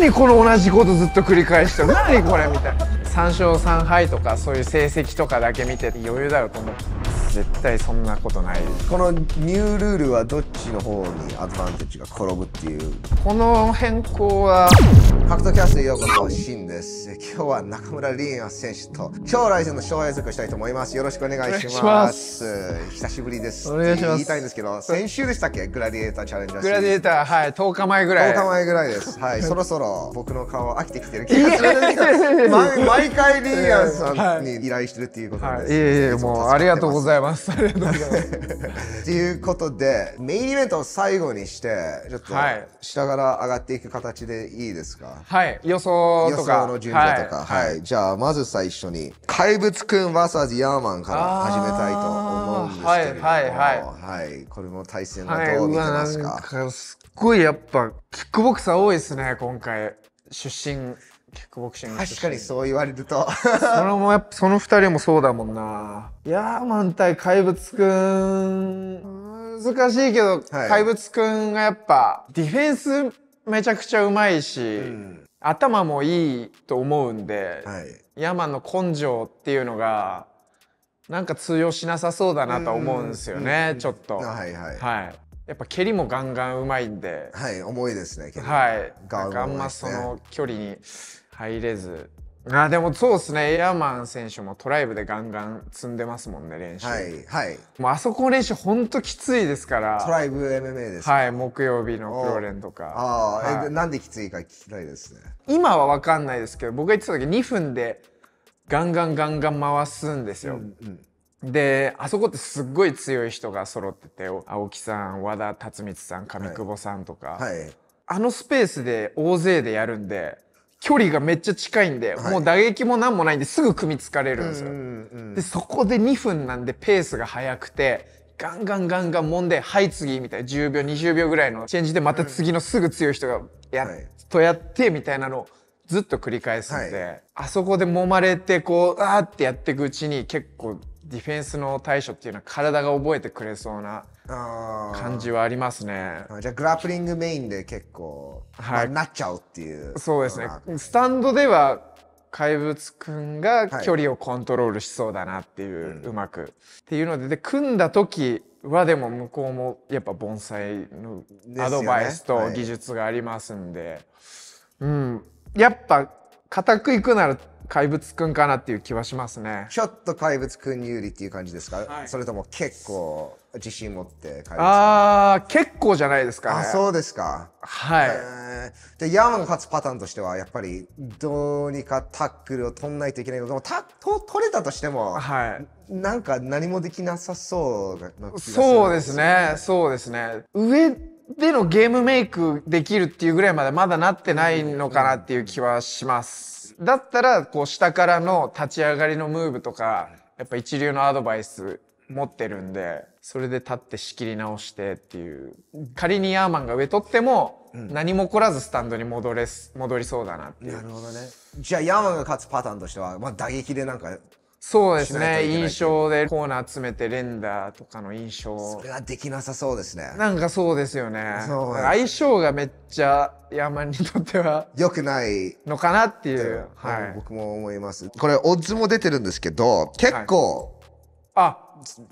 何この同じことずっと繰り返してる何これみたいな3勝3敗とかそういう成績とかだけ見てて余裕だろうと思ってます絶対そんなことないこのニュールールはどっちの方にアドバンテージが転ぶっていうこの変更は格闘キャストへようこそシンです今日は中村凛也選手と将来戦の勝敗予測したいと思いますよろしくお願いします久しぶりですお願いします言いたいんですけど先週でしたっけグラディエーターチャレンジャーグラディエーターはい10日前ぐらい10日前ぐらいですはいそろそろ僕の顔飽きてきてる気がするんですけど毎回リーンさんに依頼してるっていうことです、はいはい、いえいえもうありがとうございます騙されるのかということでメインイベントを最後にしてちょっと下から上がっていく形でいいですかはい予想とか予想の順序とか、はい、はいはい、じゃあまず最初に「怪物くん VS ヤーマン」から始めたいと思うんですけどはいはい、はい、はい、これも対戦はどう見てますか,、すっごいやっぱキックボクサー多いですね今回出身キックボクシング確かにそう言われるとそのもやっぱその2人もそうだもんなヤーマン対怪物くん難しいけど、はい、怪物くんがやっぱディフェンスめちゃくちゃうまいし、うん、頭もいいと思うんで、はい、ヤーマンの根性っていうのがなんか通用しなさそうだなと思うんですよね、ちょっと。はいはい。はい。やっぱ蹴りもガンガンうまいんで。はい、重いですね、蹴り。はい。ガンガン、ね、あんまその距離に入れずあでもそうですねエアマン選手もトライブでガンガン積んでますもんね練習はいはいもうあそこの練習ほんときついですからトライブ MMA ですはい木曜日のプロレンとかああ、はい、なんできついか聞きたいですね今は分かんないですけど僕が言ってた時2分でガンガンガンガン回すんですよ、うんうん、であそこってすっごい強い人が揃ってて青木さん和田辰光さん上久保さんとか、はい、はい、あのスペースで大勢でやるんで距離がめっちゃ近いんで、はい、もう打撃も何もないんですぐ組みつかれるんですよ。で、そこで2分なんでペースが速くて、ガンガンガンガン揉んで、はい次みたいな10秒、20秒ぐらいのチェンジでまた次のすぐ強い人がやっとやってみたいなのをずっと繰り返すんで、はい、あそこで揉まれてこう、あーってやっていくうちに結構ディフェンスの対処っていうのは体が覚えてくれそうな感じはありますねじゃあグラップリングメインで結構、はい、まあ、なっちゃうっていうそうですねスタンドでは怪物くんが距離をコントロールしそうだなっていう、はい、うまくっていうのでで組んだ時はでも向こうもやっぱ盆栽のアドバイスと技術がありますんで、ねはい、うんやっぱ固くいくなら怪物くんかなっていう気はしますねちょっと怪物くん有利っていう感じですか、はい、それとも結構自信持って怪物ああ結構じゃないですか、ね、あそうですかはい、えー、じヤマが勝つパターンとしてはやっぱりどうにかタックルを取んないといけないけどもタと取れたとしても、はい、なんか何もできなさそうな気がする、ね、そうですねそうですね上でのゲームメイクできるっていうぐらいまでまだなってないのかなっていう気はします。だったら、こう、下からの立ち上がりのムーブとか、やっぱ一流のアドバイス持ってるんで、それで立って仕切り直してっていう。仮にヤーマンが上取っても、何も起こらずスタンドに戻れす、戻りそうだなっていう。なるほどね。じゃあヤーマンが勝つパターンとしては、まあ打撃でなんかそうですね印象でコーナー詰めて連打とかの印象それはできなさそうですねなんかそうですよね相性がめっちゃ山にとっては良くないのかなっていう、はい、僕も思いますこれオッズも出てるんですけど結構、あ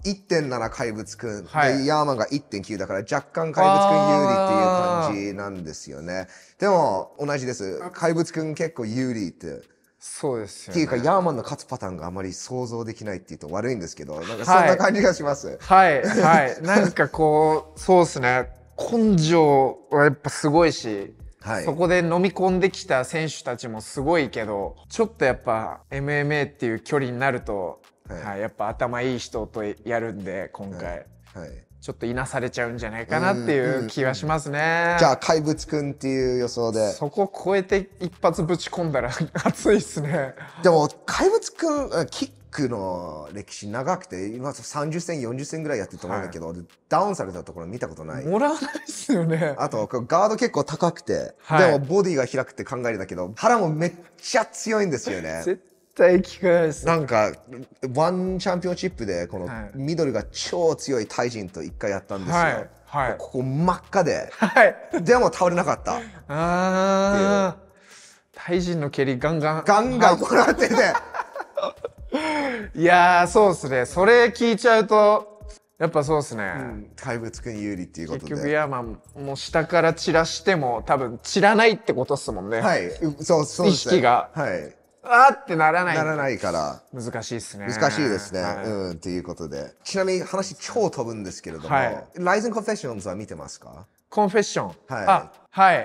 1.7怪物くん、はい、ヤーマンが1.9だから若干怪物くん有利っていう感じなんですよねでも同じです怪物くん結構有利ってそうですよ、ね、っていうかヤーマンの勝つパターンがあまり想像できないっていうと悪いんですけどなんかそんな感じがします。はい、はい、はい、なんかこうそうですね根性はやっぱすごいし、はい、そこで飲み込んできた選手たちもすごいけどちょっとやっぱ MMA っていう距離になると、はい、はい、やっぱ頭いい人とやるんで今回。はいちょっといなされちゃうんじゃないかなっていう気はしますね、じゃあ怪物くんっていう予想でそこ超えて一発ぶち込んだら 熱いっすねでも怪物くんキックの歴史長くて今30戦40戦ぐらいやってると思うんだけど、はい、ダウンされたところ見たことないもらわないっすよねあとガード結構高くて、はい、でもボディが開くって考えるだけど腹もめっちゃ強いんですよね対聞かないですなんかワンチャンピオンシップでこのミドルが超強いタイ人と一回やったんですよ、はいはい、ここ真っ赤で、はい、でも倒れなかったああタイ人の蹴りガンガンガンガンもらってて いやそうっすねそれ聞いちゃうとやっぱそうっすね、うん、怪物くん有利っていうことで結局いやまあもう下から散らしても多分散らないってことっすもんねはいそうそう意識がはいあってならないならないから難しいですね難しいですね、はい、うんということでちなみに話超飛ぶんですけれども、はい、ライズンコンフェッションズは見てますかコンフェッションはいあはい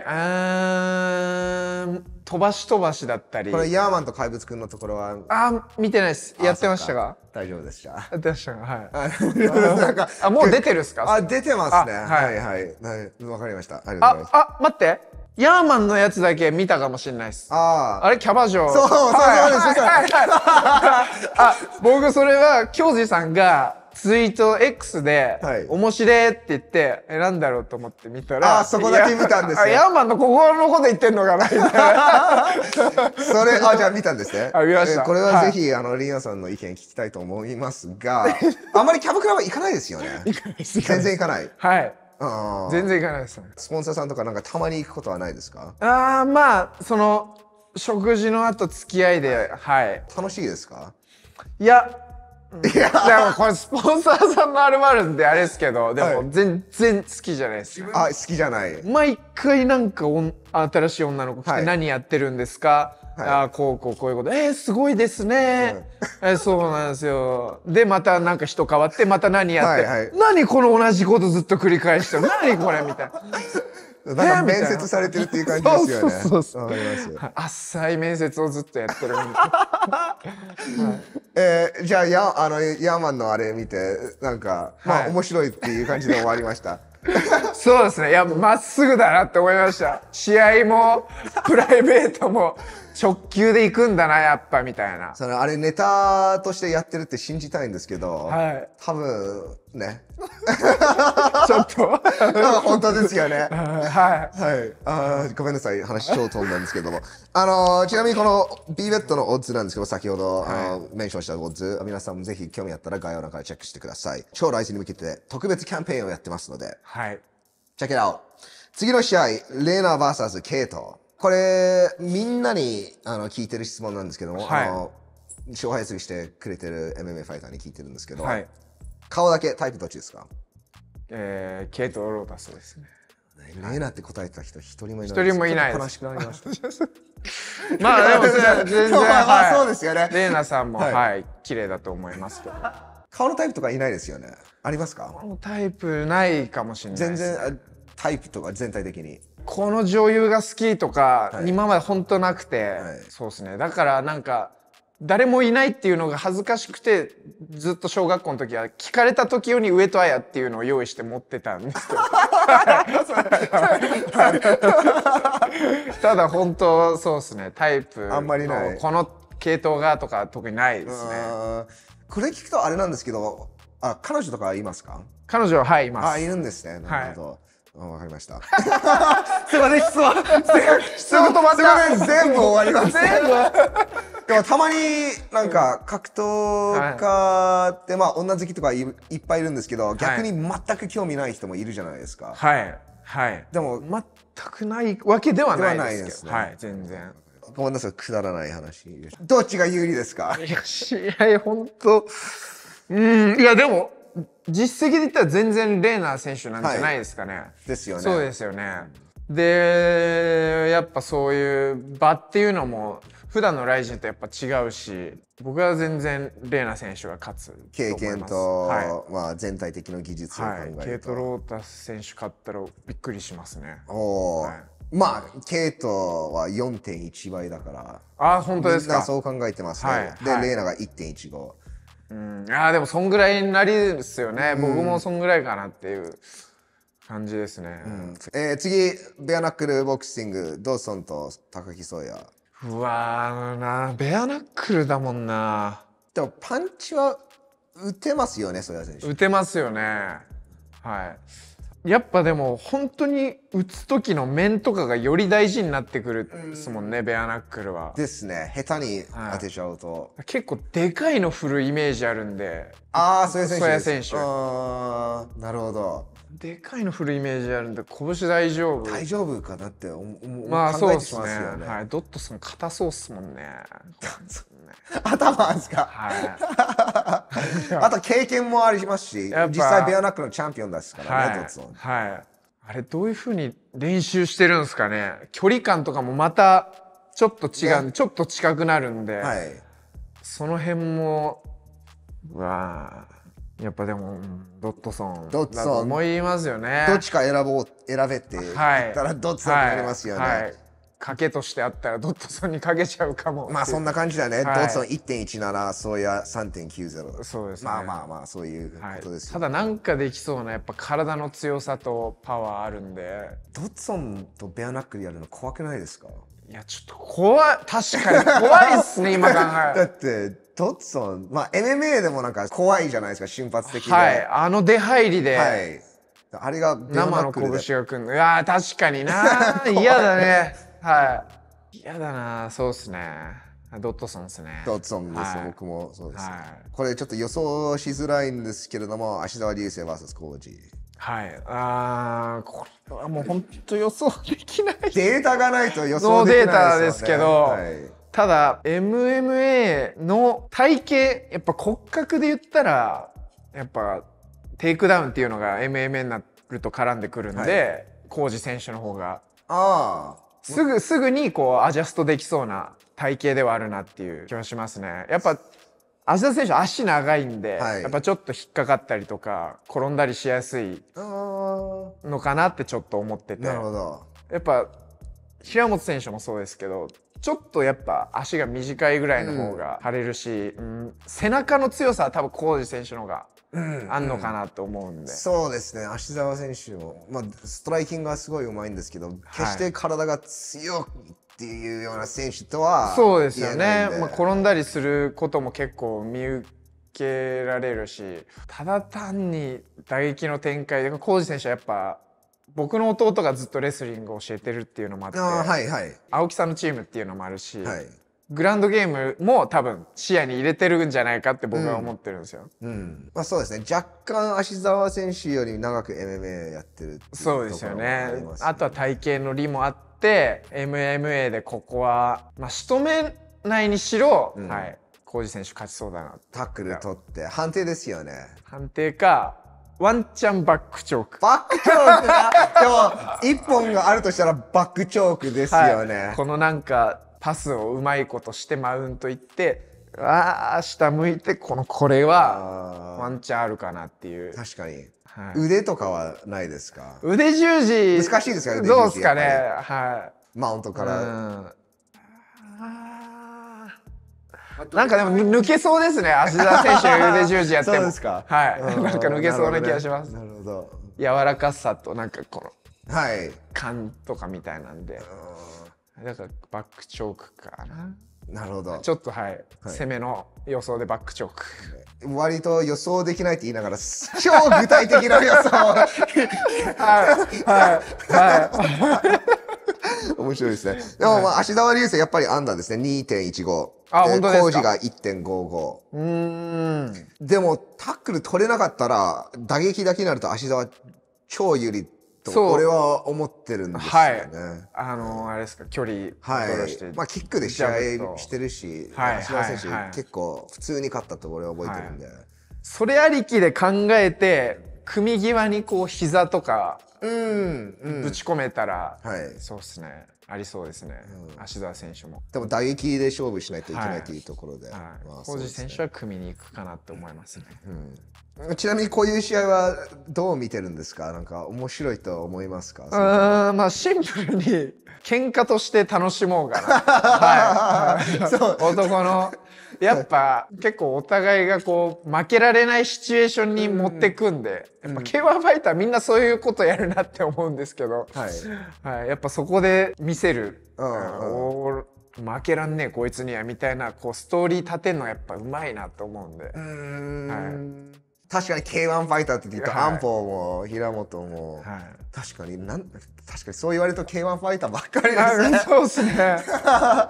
ん。飛ばし飛ばしだったりこれヤーマンと怪物くんのところはあ見てないですやってましたが大丈夫でしたやってましたがはいなんかあもう出てるっすかあ出てますね、はい、はいはいわ、かりましたあああ待ってヤーマンのやつだけ見たかもしれないです。ああ。あれキャバ嬢。そう、そう、そうです。あ、僕それは、京次さんが、ツイート X で、はい、面白いって言って、え、なんだろうと思って見たら。あ、そこだけ見たんですね。ヤーマンの心のこと言ってんのかなみたいな。それ、あ、じゃあ見たんですね。あ、見ました。これはぜひ、はい、あの、リンナさんの意見聞きたいと思いますが、あんまりキャバクラは行かないですよね。行かないです。全然行かない。はい。全然行かないですねスポンサーさんとかなんかたまに行くことはないですかああまあその食事の後付き合いではい、楽しいですかいやいやでもこれスポンサーさんのあるまるんであれですけどでも全然好きじゃないですあ好きじゃない毎回なんかお新しい女の子来て何やってるんですか、はいああこうこうこういうことえー、すごいですね、はい、えそうなんですよでまたなんか人変わってまた何やって、はいはい、何この同じことずっと繰り返して何これみたいな。なん面接されてるっていう感じですよね。そうそう浅い面接をずっとやってる。はい、えー、じゃあヤあのヤーマンのあれ見てなんか、はい、まあ面白いっていう感じで終わりました。そうですね。いやまっすぐだなって思いました。試合もプライベートも直球で行くんだなやっぱみたいなそのあれネタとしてやってるって信じたいんですけど、はい、多分ね ちょっと 本当ですよね はい、はい、あごめんなさい話超飛んだんですけどもあのー、ちなみにこの b ベットのオッズなんですけど先ほど、はい、あのメンションしたオッズ皆さんもぜひ興味あったら概要欄からチェックしてください超来ズに向けて特別キャンペーンをやってますのではいチェックアウト次の試合レーナー VS ケイトこれ、みんなにあの聞いてる質問なんですけども、はい、あの勝敗すしてくれてる MMA ファイターに聞いてるんですけど、はい、顔だけタイプどっちですかえー、ケイト・ロータスですね。レイナって答えた人一人もいない。一人もいない。悲しくなりました。まあでも全然、まあ、そうですよね。レイナさんも、はい、はい、綺麗だと思いますけど。顔のタイプとかいないですよね。ありますか？タイプないかもしれない、ね、全然タイプとか全体的に。この女優が好きとか、今まで本当なくて、はい、そうですねだからなんか誰もいないっていうのが恥ずかしくてずっと小学校の時は聞かれた時より上戸彩っていうのを用意して持ってたんですけど ただ本当そうですねタイプあんまりないこの系統がとか特にないですねこれ聞くとあれなんですけどあ彼女とかいますか彼女ははいいますあいるんですねなるほど、はいわかりました。すいません、質問。質問止まった。す全部終わります。全部。でもたまになんか格闘家ってまあ女好きとかいっぱいいるんですけど、逆に全く興味ない人もいるじゃないですか。はい。はい。でも全くないわけではないですけど。はい、全然。ごめんなさい、くだらない話。どっちが有利ですかいや、本当うん、いやでも、実績で言ったら全然レーナー選手なんじゃないですかね。はい、ですよね。そうですよね。でやっぱそういう場っていうのも普段のライジンとやっぱ違うし僕は全然レーナ選手が勝つ経験と、はい、まあ、全体的な技術を考えると、はい、ケイト・ロータス選手勝ったらびっくりしますね。おはいまあ、ケイトは4.1倍だから。あ、本当ですか。そう考えてますね。はい、で、はい、レーナが1.15。うん、ああでもそんぐらいになりですよね、うん、僕もそんぐらいかなっていう感じですね、うん、えー、次ベアナックルボクシングドーソンと高木宗也うわーなベアナックルだもんなでもパンチは打てますよね宗谷選手打てますよねはいやっぱでも本当に打つ時の面とかがより大事になってくるですもんね、ベアナックルは。ですね下手に当てちゃうと。はい、結構でかいの振るイメージあるんでああそういう選手。なるほど。でかいの振るイメージあるんで拳大丈夫大丈夫かなって思まあそうですねはい、ドットソン硬そうっすもんね 頭ですか、はい、あと経験もありますし実際ベアナックのチャンピオンですからね、はい、ドットソンはいあれどういうふうに練習してるんですかね距離感とかもまたちょっと違う、ね、ちょっと近くなるんで、はい、その辺もうわあやっぱでも、ドットソンドットソン思いますよねどっちか選ぼう選べって言ったらドットソンになりますよね、はいはい、賭けとしてあったらドットソンにかけちゃうかもまあそんな感じだね、はい、ドットソン1.1ならそういや3.90そうです、ね、まあまあまあそういうことです、ね、ただなんかできそうなやっぱ体の強さとパワーあるんでドットソンとベアナックルやるの怖くないですかいやちょっと怖い確かに怖いっすね今考え だってトッツォン、まあ、MMA でもなんか怖いじゃないですか、瞬発的に。はい、あの出入りで。はい。あれが生の拳がくるの。いや確かにな。嫌だね。はい。嫌だな、そうっすね。ドットソンですね。ドットソンです、はい、僕もそうです、はい、これちょっと予想しづらいんですけれども、芦沢流星 VS コージ。はい。ああ、これはもう本当予想できない。データがないと予想できないです、ね、データですけど。はいただ MMA の体型やっぱ骨格で言ったらやっぱテイクダウンっていうのが MMA になると絡んでくるんで、浩、は、二、選手の方があすぐすぐにこうアジャストできそうな体型ではあるなっていう気はしますね。やっぱ芦田選手足長いんで、はい、やっぱちょっと引っかかったりとか転んだりしやすいのかなってちょっと思っててなるほどやっぱ平本選手もそうですけどちょっとやっぱ足が短いぐらいの方が腫れるし、うん、背中の強さは多分浩二選手の方があんのかなと思うんで、そうですね芦澤選手も、まあ、ストライキングはすごいうまいんですけど決して体が強くっていうような選手とは、はい、そうですよね、まあ、転んだりすることも結構見受けられるしただ単に打撃の展開で浩二選手はやっぱ僕の弟がずっとレスリングを教えてるっていうのもあって、はいはい、青木さんのチームっていうのもあるし、はい、グランドゲームも多分視野に入れてるんじゃないかって僕は思ってるんですよ。うん、うん、まあ、そうですね若干芦澤選手より長く MMA やってるってそうですよね、ね、あとは体型の利もあって MMA でここは、まあ、仕留めないにしろ、うん、はい、浩二選手勝ちそうだなタックル取って判定ですよね判定かワンチャンバックチョーク。バックチョークなでも、一本があるとしたらバックチョークですよね。はい、このなんか、パスをうまいことしてマウントいって、ああ、下向いて、この、これは、ワンチャンあるかなっていう。確かに。はい、腕とかはないですか腕十字。難しいですかね、腕十字。どうですかね。はい。マウントから。なんかでも抜けそうですね芦田選手腕十字やってもはいなんか抜けそうな気がします、なるほど柔らかさとなんかこのはい感とかみたいなんでなんかバックチョークかななるほどちょっとはい、はい、攻めの予想でバックチョーク割と予想できないって言いながら超具体的な予想 はいはいはい 面白いですね。でも、まあ、芦田流星、やっぱり安打ですね。2.15。あ、本当です工事が1.55。うん。でも、タックル取れなかったら、打撃だけになると芦田は超有利と、俺は思ってるんですよね。はい、あのー、あれですか、距離はい。まあ、キックで試合してるし、芦田選手、結構、普通に勝ったと俺は覚えてるんで。はい、それありきで考えて、組み際にこう膝とかぶち込めたら、はい、そうですねありそうですね、うん、芦澤選手もでも打撃で勝負しないといけないというところで浩司、選手は組みに行くかなと思いますね、うん、ちなみにこういう試合はどう見てるんですかなんか面白いと思いますかんまあシンプルに喧嘩として楽しもうかな、はい、そう男のやっぱ、結構お互いがこう、負けられないシチュエーションに持ってくんで、うん、やっぱ K1 ファイターみんなそういうことやるなって思うんですけど、はい。はい、やっぱそこで見せる。うん、負けらんねえこいつにはみたいなこうストーリー立てるのやっぱうまいなと思うんで。うんはい確かに K1 ファイターって言って、はい、安保も平本も、はい、確かになん確かにそう言われると K1 ファイターばっかりですね。そうですね。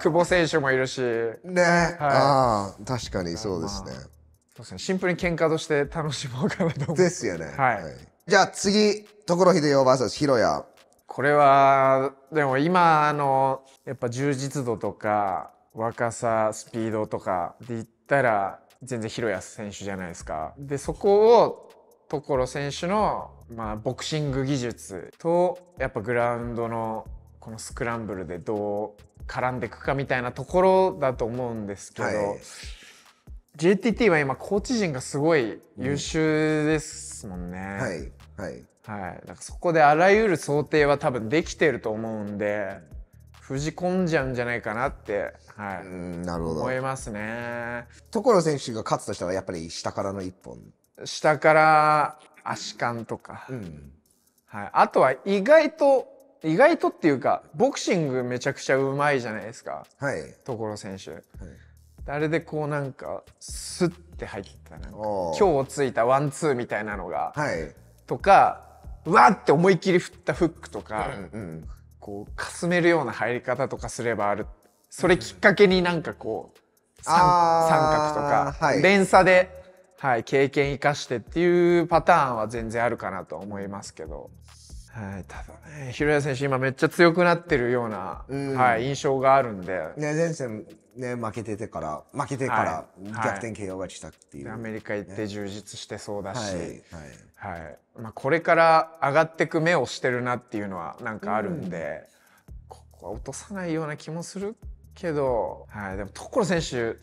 久保選手もいるし。ね。はい、ああ確かにそうですね。そうですね。シンプルに喧嘩として楽しもうかなと思う。ですよね。はい。じゃあ次所秀夫 VS ヒロヤ。これはでも今のやっぱ充実度とか若さスピードとかで言ったら全然広安選手じゃないですか。でそこを所選手の、まあ、ボクシング技術とやっぱグラウンドのこのスクランブルでどう絡んでいくかみたいなところだと思うんですけど、はい、JTT は今コーチ陣がすごい優秀ですもんね。うん、はい、はいはい、だからそこであらゆる想定は多分できてると思うんでじ込んじゃうんじゃないかなって、はい、なるほど思いますね所選手が勝つとしたらやっぱり下からの一本下から足感とか、うん、はい、あとは意外と意外とっていうかボクシングめちゃくちゃうまいじゃないですか、はい、所選手、はい、あれでこうなんかスッて入ったなんか今日ついたワンツーみたいなのが、はい、とかわって思いっきり振ったフックとか、うんうん、こうかすめるような入り方とかすればあるそれきっかけになんかこう三角とか、はい、連鎖で、はい、経験生かしてっていうパターンは全然あるかなと思いますけど。はい、ただね、広谷選手、今めっちゃ強くなってるような、うん、はい、印象があるんで。ね、前線、ね、負けててから、負けてから逆転 KO が来たっていう、はい、アメリカ行って充実してそうだし、はい、はい、まあ、これから上がってく目をしてるなっていうのはなんかあるんで、うん、ここは落とさないような気もするけど、はい、でも所選手、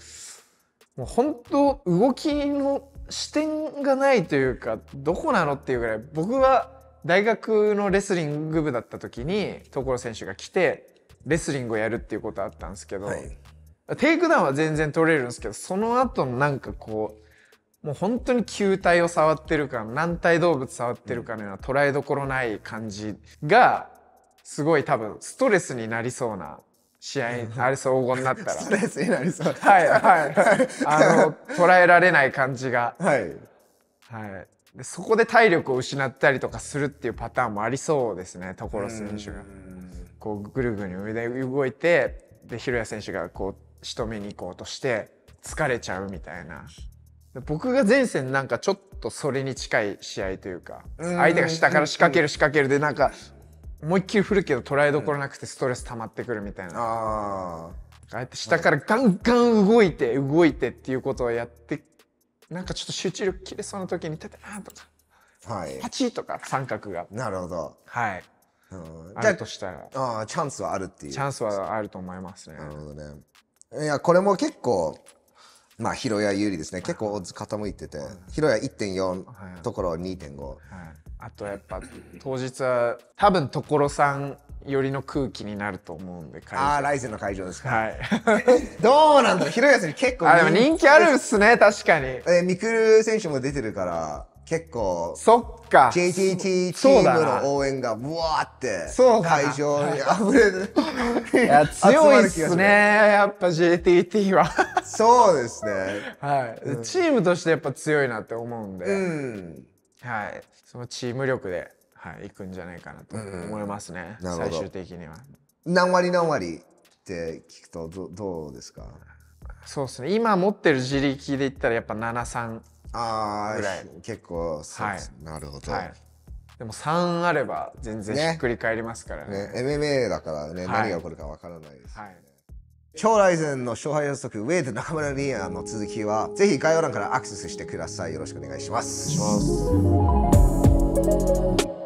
もう本当動きの視点がないというか、どこなのっていうぐらい、僕は大学のレスリング部だった時に所選手が来てレスリングをやるっていうことあったんですけど、はい、テイクダウンは全然取れるんですけどその後のなんかこうもう本当に球体を触ってるか軟体動物触ってるかのような捉えどころない感じがすごい多分ストレスになりそうな試合ありそう黄金になったらストレスになりそうはいはいあの捉えられない感じがはい、はい、でそこで体力を失ったりとかするっていうパターンもありそうですね所選手が。こうぐるぐる上で動いてで広谷選手がこう仕留めに行こうとして疲れちゃうみたいな僕が前線なんかちょっとそれに近い試合というか相手が下から仕掛ける仕掛けるでなんか思いっきり振るけど捉えどころなくてストレス溜まってくるみたいな、ああやって下からガンガン動いて動いてっていうことをやってなんかちょっと集中力切れそうな時に「タたな」とか「はい、パチ」とか三角がなるほどはい、うん、あるとしたらああチャンスはあるっていうチャンスはあると思いますねなるほどねいやこれも結構まあ広谷有利ですね結構オッズ傾いてて、はい、ヒロ1.4、はい、ところ2.5、はい、あとやっぱ当日は多分所さん寄りの空気になると思うんでああライゼンの会場ですか、はい、どうなんだろう広いやつに結構あでも人気あるっすね確かにえー、ミクル選手も出てるから結構そっか JTT チームの応援がぶわってそう会場にあれる いや強いっすね やっぱ JTT はそうですねはい、うん、チームとしてやっぱ強いなって思うんで、うん、はいそのチーム力ではい、いくんじゃないかなと思いますね、うんうん、最終的には。何割何割って聞くとどどうですかそうですね今持ってる自力で言ったらやっぱ73ぐらい結構はい、なるほど、はい、でも3あれば全然ひっくり返りますからねねね MMA だからね、はい、何が起こるかわからないですね、はい超ライゼンの勝敗予測ウェイド中村リアの続きはぜひ概要欄からアクセスしてくださいよろしくお願いします。お願いします